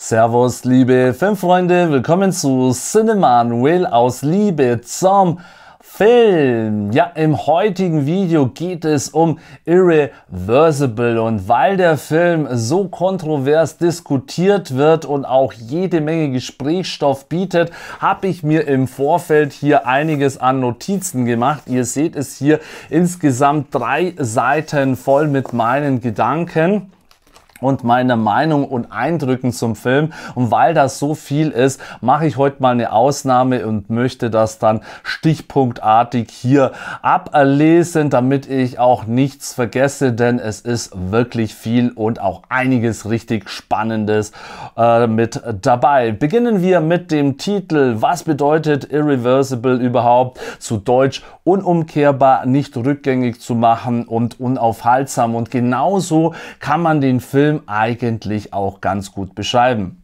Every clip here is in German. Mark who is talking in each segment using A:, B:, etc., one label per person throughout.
A: Servus, liebe Filmfreunde, willkommen zu Cinema Cinemanuel aus Liebe zum Film. Ja, im heutigen Video geht es um Irreversible und weil der Film so kontrovers diskutiert wird und auch jede Menge Gesprächsstoff bietet, habe ich mir im Vorfeld hier einiges an Notizen gemacht. Ihr seht es hier insgesamt drei Seiten voll mit meinen Gedanken und meine Meinung und Eindrücken zum Film. Und weil das so viel ist, mache ich heute mal eine Ausnahme und möchte das dann stichpunktartig hier ablesen, damit ich auch nichts vergesse, denn es ist wirklich viel und auch einiges richtig Spannendes äh, mit dabei. Beginnen wir mit dem Titel. Was bedeutet Irreversible überhaupt? Zu Deutsch unumkehrbar, nicht rückgängig zu machen und unaufhaltsam. Und genauso kann man den Film Film eigentlich auch ganz gut beschreiben.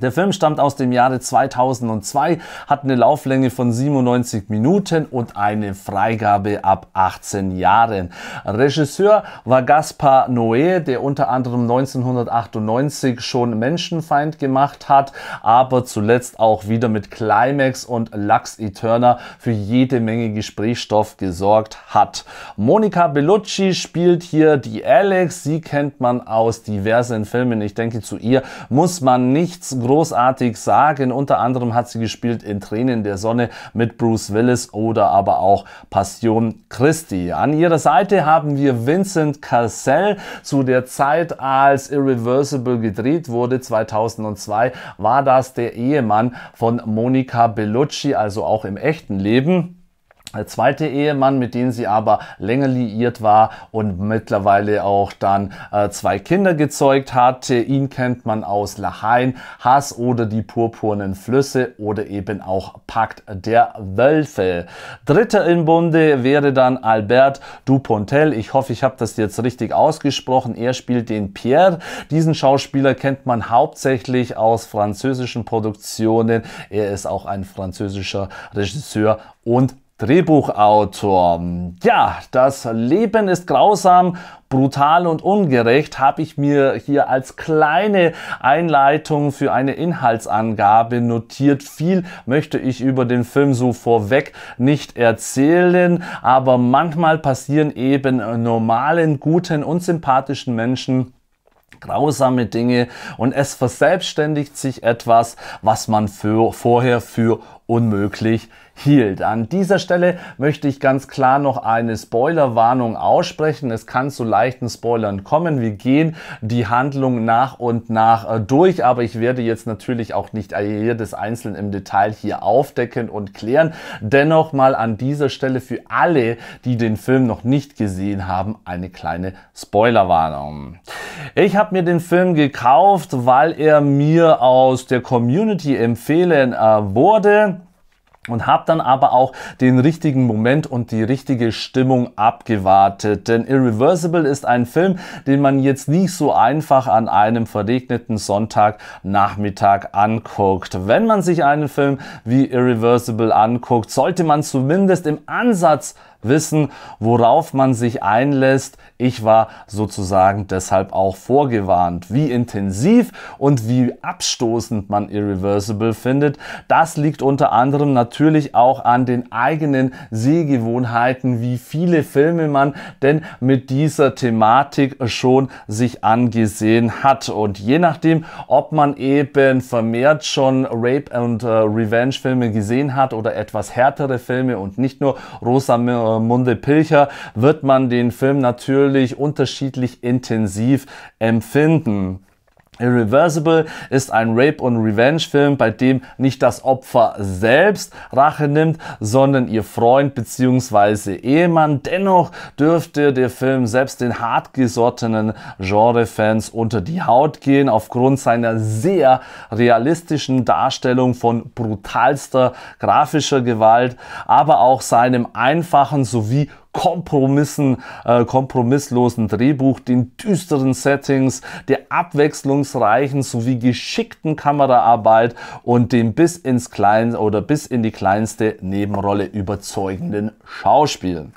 A: Der Film stammt aus dem Jahre 2002, hat eine Lauflänge von 97 Minuten und eine Freigabe ab 18 Jahren. Regisseur war Gaspar Noé, der unter anderem 1998 schon Menschenfeind gemacht hat, aber zuletzt auch wieder mit Climax und Lux Eterna für jede Menge Gesprächsstoff gesorgt hat. Monica Bellucci spielt hier die Alex, sie kennt man aus diversen Filmen. Ich denke, zu ihr muss man nichts großartig sagen. Unter anderem hat sie gespielt in Tränen der Sonne mit Bruce Willis oder aber auch Passion Christi. An ihrer Seite haben wir Vincent Cassell. Zu der Zeit, als Irreversible gedreht wurde, 2002, war das der Ehemann von Monica Bellucci, also auch im echten Leben. Äh, zweite Ehemann, mit dem sie aber länger liiert war und mittlerweile auch dann äh, zwei Kinder gezeugt hatte. Ihn kennt man aus Lahain, Hass oder die purpurnen Flüsse oder eben auch Pakt der Wölfe. Dritter im Bunde wäre dann Albert Dupontel. Ich hoffe, ich habe das jetzt richtig ausgesprochen. Er spielt den Pierre. Diesen Schauspieler kennt man hauptsächlich aus französischen Produktionen. Er ist auch ein französischer Regisseur und Drehbuchautor. Ja, das Leben ist grausam, brutal und ungerecht habe ich mir hier als kleine Einleitung für eine Inhaltsangabe notiert. Viel möchte ich über den Film so vorweg nicht erzählen, aber manchmal passieren eben normalen, guten und sympathischen Menschen grausame Dinge und es verselbstständigt sich etwas, was man für, vorher für unmöglich hielt. An dieser Stelle möchte ich ganz klar noch eine Spoilerwarnung aussprechen. Es kann zu leichten Spoilern kommen. Wir gehen die Handlung nach und nach äh, durch, aber ich werde jetzt natürlich auch nicht äh, jedes einzeln im Detail hier aufdecken und klären. Dennoch mal an dieser Stelle für alle, die den Film noch nicht gesehen haben, eine kleine Spoilerwarnung. Ich habe mir den Film gekauft, weil er mir aus der Community empfehlen äh, wurde und habe dann aber auch den richtigen Moment und die richtige Stimmung abgewartet. Denn Irreversible ist ein Film, den man jetzt nicht so einfach an einem verregneten Sonntagnachmittag anguckt. Wenn man sich einen Film wie Irreversible anguckt, sollte man zumindest im Ansatz wissen, worauf man sich einlässt. Ich war sozusagen deshalb auch vorgewarnt. Wie intensiv und wie abstoßend man Irreversible findet, das liegt unter anderem natürlich auch an den eigenen Sehgewohnheiten, wie viele Filme man denn mit dieser Thematik schon sich angesehen hat. Und je nachdem, ob man eben vermehrt schon Rape und äh, Revenge Filme gesehen hat oder etwas härtere Filme und nicht nur Rosamund Munde Pilcher wird man den Film natürlich unterschiedlich intensiv empfinden. Irreversible ist ein Rape- und Revenge-Film, bei dem nicht das Opfer selbst Rache nimmt, sondern ihr Freund bzw. Ehemann. Dennoch dürfte der Film selbst den hartgesottenen Genrefans unter die Haut gehen, aufgrund seiner sehr realistischen Darstellung von brutalster grafischer Gewalt, aber auch seinem einfachen sowie Kompromissen, äh, kompromisslosen Drehbuch, den düsteren Settings, der abwechslungsreichen sowie geschickten Kameraarbeit und dem bis ins Klein oder bis in die kleinste Nebenrolle überzeugenden Schauspiel.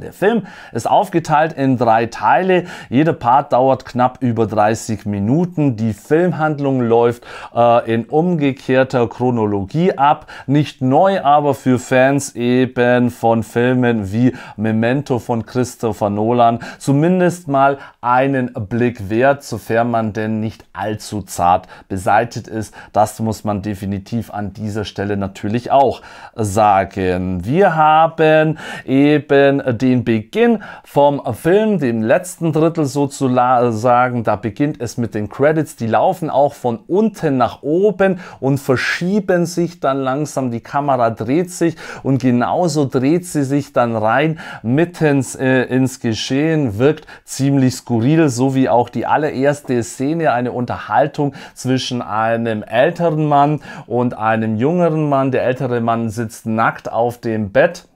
A: Der Film ist aufgeteilt in drei Teile. Jeder Part dauert knapp über 30 Minuten. Die Filmhandlung läuft äh, in umgekehrter Chronologie ab. Nicht neu, aber für Fans eben von Filmen wie Memento von Christopher Nolan zumindest mal einen Blick wert, sofern man denn nicht allzu zart beseitigt ist. Das muss man definitiv an dieser Stelle natürlich auch sagen. Wir haben eben die den Beginn vom Film, dem letzten Drittel sozusagen. Da beginnt es mit den Credits. Die laufen auch von unten nach oben und verschieben sich dann langsam. Die Kamera dreht sich und genauso dreht sie sich dann rein mittens äh, ins Geschehen. Wirkt ziemlich skurril, so wie auch die allererste Szene, eine Unterhaltung zwischen einem älteren Mann und einem jüngeren Mann. Der ältere Mann sitzt nackt auf dem Bett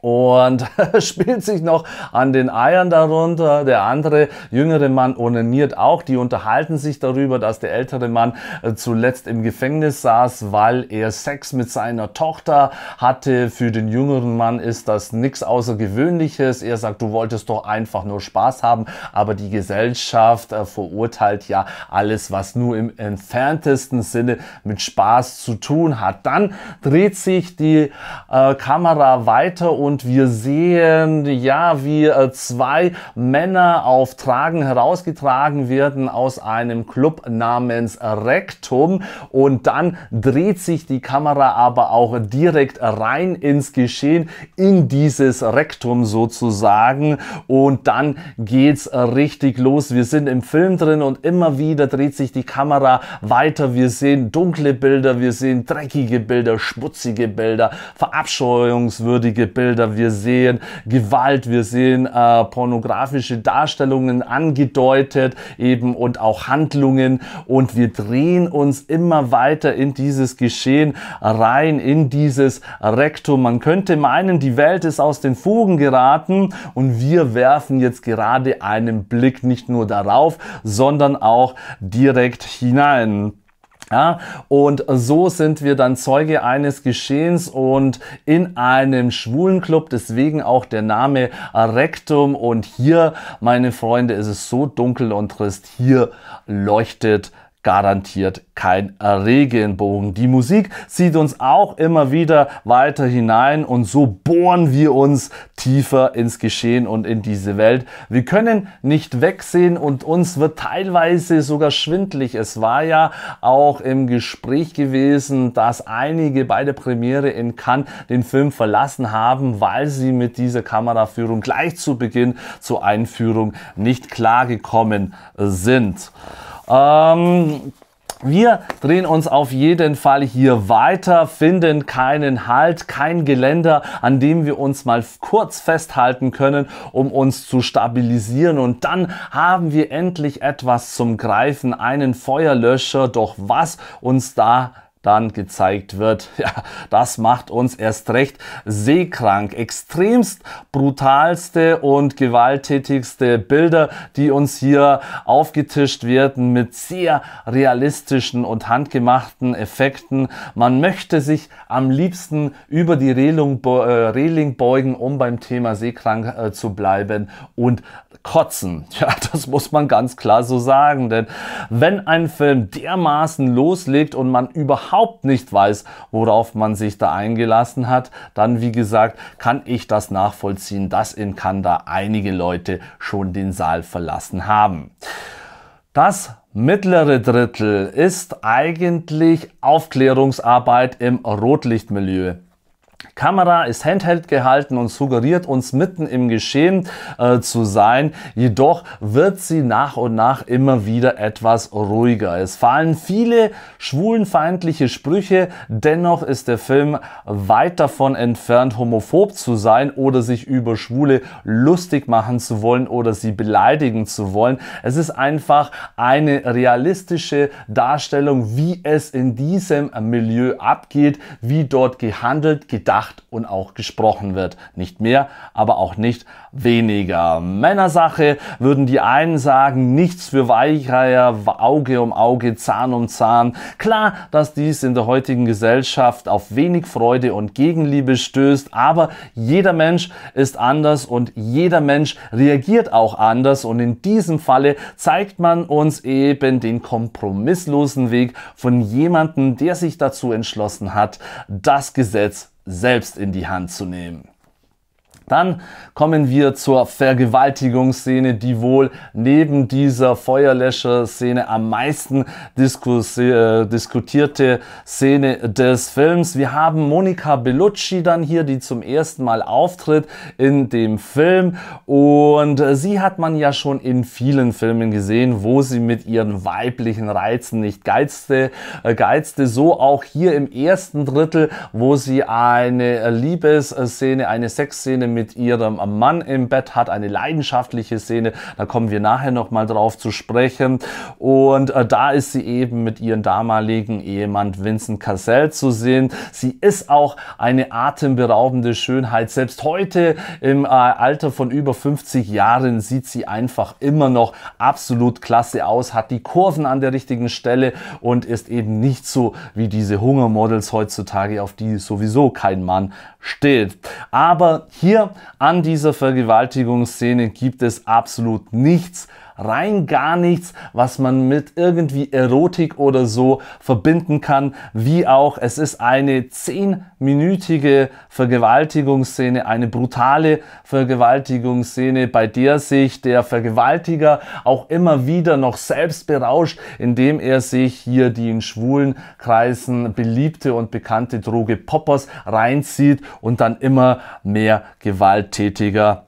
A: und spielt sich noch an den Eiern darunter. Der andere jüngere Mann onaniert auch. Die unterhalten sich darüber, dass der ältere Mann äh, zuletzt im Gefängnis saß, weil er Sex mit seiner Tochter hatte. Für den jüngeren Mann ist das nichts Außergewöhnliches. Er sagt, du wolltest doch einfach nur Spaß haben, aber die Gesellschaft äh, verurteilt ja alles, was nur im entferntesten Sinne mit Spaß zu tun hat. Dann dreht sich die äh, Kamera weiter und und wir sehen, ja, wie äh, zwei Männer auf Tragen herausgetragen werden aus einem Club namens Rektum und dann dreht sich die Kamera aber auch direkt rein ins Geschehen, in dieses Rektum sozusagen und dann geht's richtig los. Wir sind im Film drin und immer wieder dreht sich die Kamera weiter. Wir sehen dunkle Bilder, wir sehen dreckige Bilder, schmutzige Bilder, verabscheuungswürdige Bilder Gewaltbilder, wir sehen Gewalt, wir sehen äh, pornografische Darstellungen angedeutet eben und auch Handlungen und wir drehen uns immer weiter in dieses Geschehen rein, in dieses Rektum. Man könnte meinen, die Welt ist aus den Fugen geraten und wir werfen jetzt gerade einen Blick nicht nur darauf, sondern auch direkt hinein. Ja, und so sind wir dann Zeuge eines Geschehens und in einem schwulen Club, deswegen auch der Name Rectum. Und hier, meine Freunde, ist es so dunkel und trist, hier leuchtet garantiert kein Regenbogen. Die Musik zieht uns auch immer wieder weiter hinein und so bohren wir uns tiefer ins Geschehen und in diese Welt. Wir können nicht wegsehen und uns wird teilweise sogar schwindlig. Es war ja auch im Gespräch gewesen, dass einige bei der Premiere in Cannes den Film verlassen haben, weil sie mit dieser Kameraführung gleich zu Beginn zur Einführung nicht klargekommen sind. Ähm, wir drehen uns auf jeden Fall hier weiter, finden keinen Halt, kein Geländer, an dem wir uns mal kurz festhalten können, um uns zu stabilisieren. Und dann haben wir endlich etwas zum Greifen, einen Feuerlöscher. Doch was uns da dann gezeigt wird, ja, das macht uns erst recht seekrank. Extremst brutalste und gewalttätigste Bilder, die uns hier aufgetischt werden mit sehr realistischen und handgemachten Effekten. Man möchte sich am liebsten über die Reling, äh, beugen, um beim Thema seekrank äh, zu bleiben und kotzen. Ja, das muss man ganz klar so sagen, denn wenn ein Film dermaßen loslegt und man überhaupt nicht weiß, worauf man sich da eingelassen hat, dann wie gesagt, kann ich das nachvollziehen, dass in Kanda einige Leute schon den Saal verlassen haben. Das mittlere Drittel ist eigentlich Aufklärungsarbeit im Rotlichtmilieu. Kamera ist handheld gehalten und suggeriert uns mitten im Geschehen äh, zu sein, jedoch wird sie nach und nach immer wieder etwas ruhiger. Es fallen viele schwulenfeindliche Sprüche, dennoch ist der Film weit davon entfernt, homophob zu sein oder sich über Schwule lustig machen zu wollen oder sie beleidigen zu wollen. Es ist einfach eine realistische Darstellung, wie es in diesem Milieu abgeht, wie dort gehandelt, getan gedacht und auch gesprochen wird. Nicht mehr, aber auch nicht weniger. Männersache würden die einen sagen, nichts für Weicheier, Auge um Auge, Zahn um Zahn. Klar, dass dies in der heutigen Gesellschaft auf wenig Freude und Gegenliebe stößt, aber jeder Mensch ist anders und jeder Mensch reagiert auch anders und in diesem Falle zeigt man uns eben den kompromisslosen Weg von jemandem, der sich dazu entschlossen hat, das Gesetz selbst in die Hand zu nehmen. Dann kommen wir zur Vergewaltigungsszene, die wohl neben dieser Feuerlöscher-Szene am meisten äh, diskutierte Szene des Films. Wir haben Monika Bellucci dann hier, die zum ersten Mal auftritt in dem Film. Und sie hat man ja schon in vielen Filmen gesehen, wo sie mit ihren weiblichen Reizen nicht geizte. Äh, geizte. So auch hier im ersten Drittel, wo sie eine Liebesszene, eine Sexszene mit ihrem Mann im Bett hat, eine leidenschaftliche Szene, da kommen wir nachher nochmal drauf zu sprechen. Und äh, da ist sie eben mit ihrem damaligen Ehemann Vincent Cassell zu sehen. Sie ist auch eine atemberaubende Schönheit. Selbst heute im äh, Alter von über 50 Jahren sieht sie einfach immer noch absolut klasse aus, hat die Kurven an der richtigen Stelle und ist eben nicht so wie diese Hungermodels heutzutage, auf die sowieso kein Mann steht. Aber hier an dieser Vergewaltigungsszene gibt es absolut nichts, rein gar nichts, was man mit irgendwie Erotik oder so verbinden kann. Wie auch, es ist eine zehnminütige Vergewaltigungsszene, eine brutale Vergewaltigungsszene, bei der sich der Vergewaltiger auch immer wieder noch selbst berauscht, indem er sich hier die in schwulen Kreisen beliebte und bekannte Droge Poppers reinzieht und dann immer mehr gewalttätiger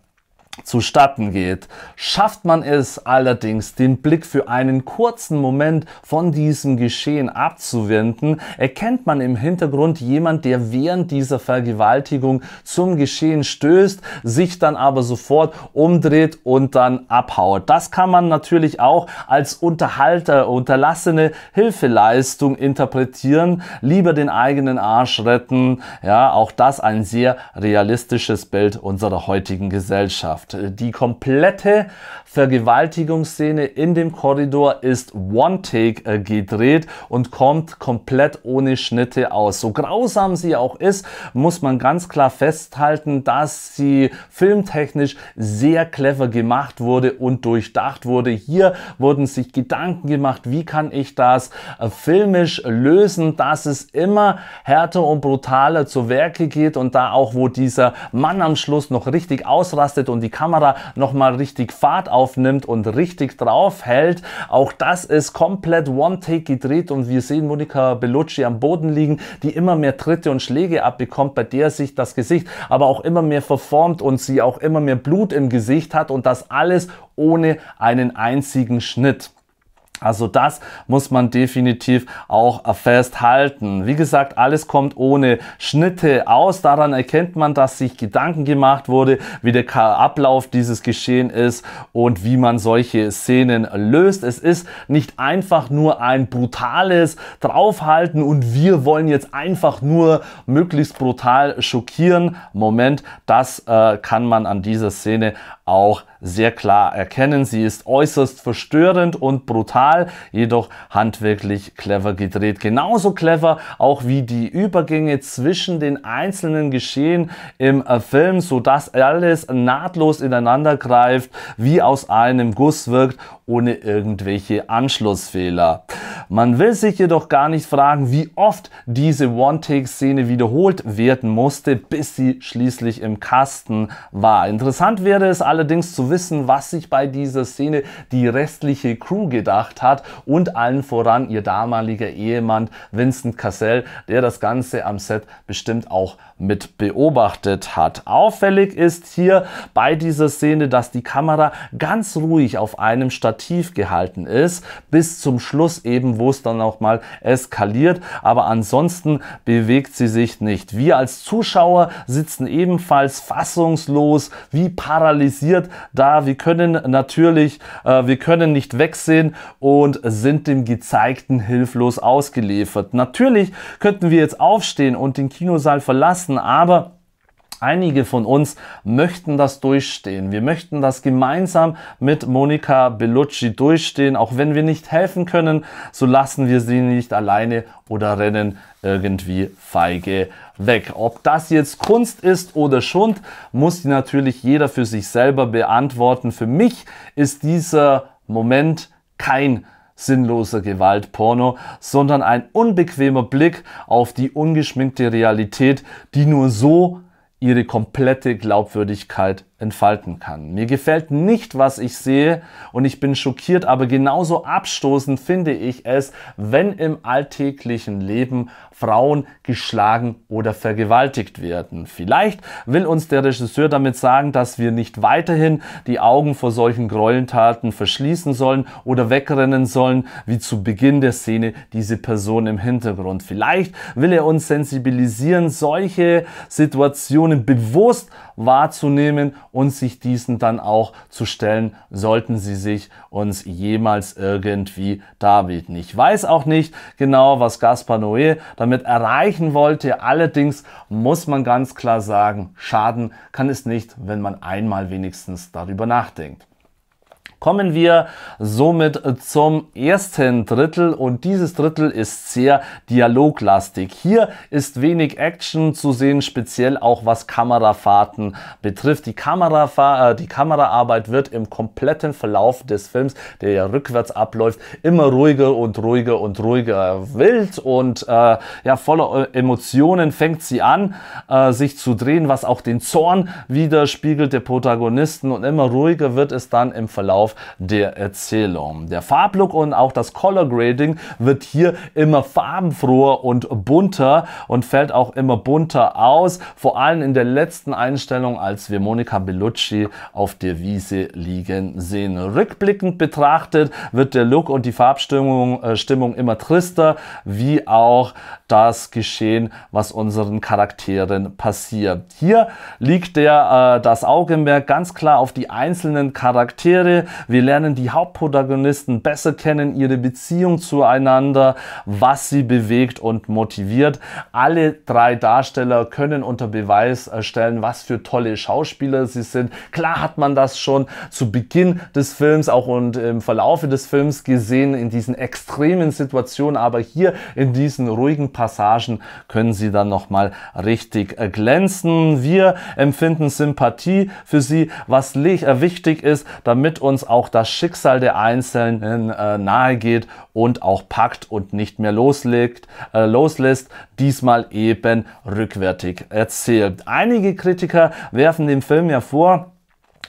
A: zustatten geht. Schafft man es allerdings, den Blick für einen kurzen Moment von diesem Geschehen abzuwenden, erkennt man im Hintergrund jemand, der während dieser Vergewaltigung zum Geschehen stößt, sich dann aber sofort umdreht und dann abhaut. Das kann man natürlich auch als Unterhalter, unterlassene Hilfeleistung interpretieren. Lieber den eigenen Arsch retten. Ja, auch das ein sehr realistisches Bild unserer heutigen Gesellschaft. Die komplette Vergewaltigungsszene in dem Korridor ist One-Take äh, gedreht und kommt komplett ohne Schnitte aus. So grausam sie auch ist, muss man ganz klar festhalten, dass sie filmtechnisch sehr clever gemacht wurde und durchdacht wurde. Hier wurden sich Gedanken gemacht, wie kann ich das äh, filmisch lösen, dass es immer härter und brutaler zu Werke geht und da auch, wo dieser Mann am Schluss noch richtig ausrastet und die Kamera Kamera nochmal richtig Fahrt aufnimmt und richtig drauf hält. Auch das ist komplett One-Take gedreht und wir sehen Monika Bellucci am Boden liegen, die immer mehr Tritte und Schläge abbekommt, bei der sich das Gesicht aber auch immer mehr verformt und sie auch immer mehr Blut im Gesicht hat und das alles ohne einen einzigen Schnitt. Also das muss man definitiv auch festhalten. Wie gesagt, alles kommt ohne Schnitte aus. Daran erkennt man, dass sich Gedanken gemacht wurde, wie der Ablauf dieses Geschehen ist und wie man solche Szenen löst. Es ist nicht einfach nur ein brutales Draufhalten und wir wollen jetzt einfach nur möglichst brutal schockieren. Moment, das äh, kann man an dieser Szene auch sehr klar erkennen. Sie ist äußerst verstörend und brutal, jedoch handwerklich clever gedreht. Genauso clever auch wie die Übergänge zwischen den einzelnen Geschehen im äh, Film, sodass alles nahtlos ineinander greift, wie aus einem Guss wirkt, ohne irgendwelche Anschlussfehler. Man will sich jedoch gar nicht fragen, wie oft diese One-Take-Szene wiederholt werden musste, bis sie schließlich im Kasten war. Interessant wäre es alles allerdings zu wissen, was sich bei dieser Szene die restliche Crew gedacht hat und allen voran ihr damaliger Ehemann Vincent Cassell, der das Ganze am Set bestimmt auch mit beobachtet hat. Auffällig ist hier bei dieser Szene, dass die Kamera ganz ruhig auf einem Stativ gehalten ist, bis zum Schluss eben, wo es dann auch mal eskaliert, aber ansonsten bewegt sie sich nicht. Wir als Zuschauer sitzen ebenfalls fassungslos wie paralysiert interessiert da. Wir können natürlich, äh, wir können nicht wegsehen und sind dem Gezeigten hilflos ausgeliefert. Natürlich könnten wir jetzt aufstehen und den Kinosaal verlassen, aber Einige von uns möchten das durchstehen. Wir möchten das gemeinsam mit Monika Bellucci durchstehen. Auch wenn wir nicht helfen können, so lassen wir sie nicht alleine oder rennen irgendwie feige weg. Ob das jetzt Kunst ist oder Schund, muss natürlich jeder für sich selber beantworten. Für mich ist dieser Moment kein sinnloser Gewaltporno, sondern ein unbequemer Blick auf die ungeschminkte Realität, die nur so ihre komplette Glaubwürdigkeit entfalten kann. Mir gefällt nicht, was ich sehe und ich bin schockiert, aber genauso abstoßend finde ich es, wenn im alltäglichen Leben Frauen geschlagen oder vergewaltigt werden. Vielleicht will uns der Regisseur damit sagen, dass wir nicht weiterhin die Augen vor solchen Gräueltaten verschließen sollen oder wegrennen sollen, wie zu Beginn der Szene diese Person im Hintergrund. Vielleicht will er uns sensibilisieren, solche Situationen bewusst wahrzunehmen und sich diesen dann auch zu stellen, sollten sie sich uns jemals irgendwie darbieten. Ich weiß auch nicht genau, was Gaspar Noé damit erreichen wollte. Allerdings muss man ganz klar sagen, Schaden kann es nicht, wenn man einmal wenigstens darüber nachdenkt. Kommen wir somit zum ersten Drittel und dieses Drittel ist sehr dialoglastig. Hier ist wenig Action zu sehen, speziell auch was Kamerafahrten betrifft. Die, Kamerafahr äh, die Kameraarbeit wird im kompletten Verlauf des Films, der ja rückwärts abläuft, immer ruhiger und ruhiger und ruhiger. Wild und äh, ja, voller äh, Emotionen fängt sie an, äh, sich zu drehen, was auch den Zorn widerspiegelt der Protagonisten und immer ruhiger wird es dann im Verlauf Verlauf der Erzählung. Der Farblook und auch das Color Grading wird hier immer farbenfroher und bunter und fällt auch immer bunter aus, vor allem in der letzten Einstellung, als wir Monica Bellucci auf der Wiese liegen sehen. Rückblickend betrachtet wird der Look und die Farbstimmung äh, Stimmung immer trister, wie auch das Geschehen, was unseren Charakteren passiert. Hier liegt der, äh, das Augenmerk ganz klar auf die einzelnen Charaktere, wir lernen die Hauptprotagonisten besser kennen, ihre Beziehung zueinander, was sie bewegt und motiviert. Alle drei Darsteller können unter Beweis stellen, was für tolle Schauspieler sie sind. Klar hat man das schon zu Beginn des Films auch und im Verlaufe des Films gesehen in diesen extremen Situationen, aber hier in diesen ruhigen Passagen können sie dann nochmal richtig äh, glänzen. Wir empfinden Sympathie für sie, was äh, wichtig ist, damit uns auch das Schicksal der Einzelnen äh, nahegeht und auch packt und nicht mehr loslegt, äh, loslässt, diesmal eben rückwärtig erzählt. Einige Kritiker werfen dem Film ja vor,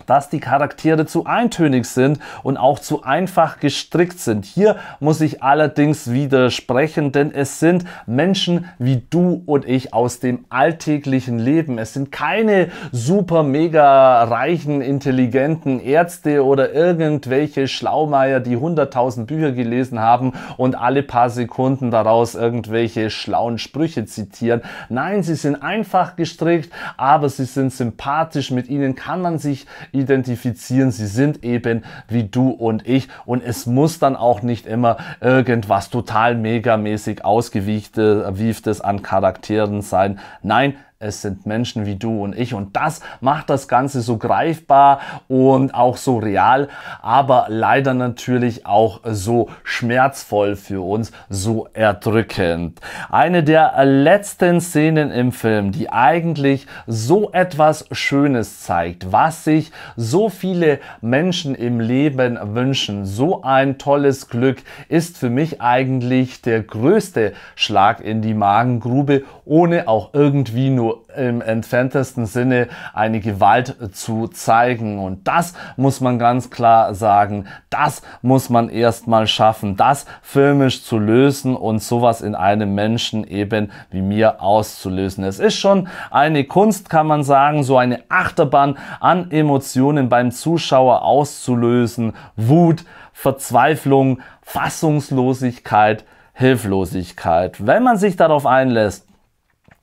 A: dass die Charaktere zu eintönig sind und auch zu einfach gestrickt sind. Hier muss ich allerdings widersprechen, denn es sind Menschen wie du und ich aus dem alltäglichen Leben. Es sind keine super mega reichen, intelligenten Ärzte oder irgendwelche Schlaumeier, die 100.000 Bücher gelesen haben und alle paar Sekunden daraus irgendwelche schlauen Sprüche zitieren. Nein, sie sind einfach gestrickt, aber sie sind sympathisch. Mit ihnen kann man sich identifizieren. Sie sind eben wie du und ich und es muss dann auch nicht immer irgendwas total megamäßig ausgewieftes an Charakteren sein. Nein, es sind Menschen wie du und ich und das macht das Ganze so greifbar und auch so real, aber leider natürlich auch so schmerzvoll für uns, so erdrückend. Eine der letzten Szenen im Film, die eigentlich so etwas Schönes zeigt, was sich so viele Menschen im Leben wünschen, so ein tolles Glück, ist für mich eigentlich der größte Schlag in die Magengrube, ohne auch irgendwie nur im entferntesten Sinne eine Gewalt zu zeigen. Und das muss man ganz klar sagen, das muss man erstmal schaffen, das filmisch zu lösen und sowas in einem Menschen eben wie mir auszulösen. Es ist schon eine Kunst, kann man sagen, so eine Achterbahn an Emotionen beim Zuschauer auszulösen. Wut, Verzweiflung, Fassungslosigkeit, Hilflosigkeit. Wenn man sich darauf einlässt,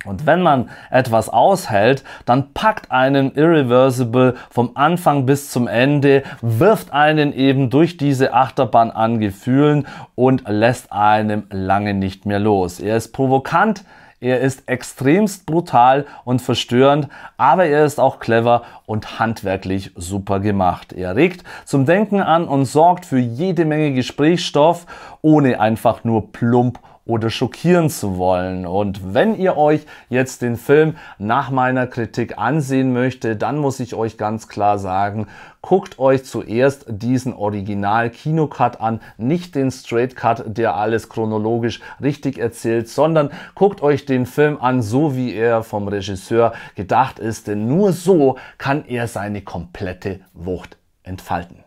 A: und wenn man etwas aushält, dann packt einen Irreversible vom Anfang bis zum Ende, wirft einen eben durch diese Achterbahn an Gefühlen und lässt einem lange nicht mehr los. Er ist provokant, er ist extremst brutal und verstörend, aber er ist auch clever und handwerklich super gemacht. Er regt zum Denken an und sorgt für jede Menge Gesprächsstoff, ohne einfach nur plump und oder schockieren zu wollen. Und wenn ihr euch jetzt den Film nach meiner Kritik ansehen möchte, dann muss ich euch ganz klar sagen, guckt euch zuerst diesen Original Kinocut an, nicht den Straight Cut, der alles chronologisch richtig erzählt, sondern guckt euch den Film an, so wie er vom Regisseur gedacht ist, denn nur so kann er seine komplette Wucht entfalten.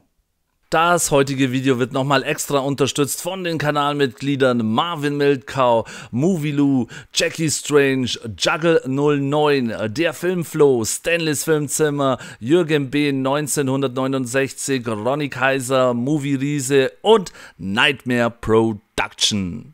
A: Das heutige Video wird nochmal extra unterstützt von den Kanalmitgliedern Marvin Mildkau, Movie Lou, Jackie Strange, Juggle09, Der Filmflow, Stanleys Filmzimmer, Jürgen B. 1969, Ronny Kaiser, Movie Riese und Nightmare Production.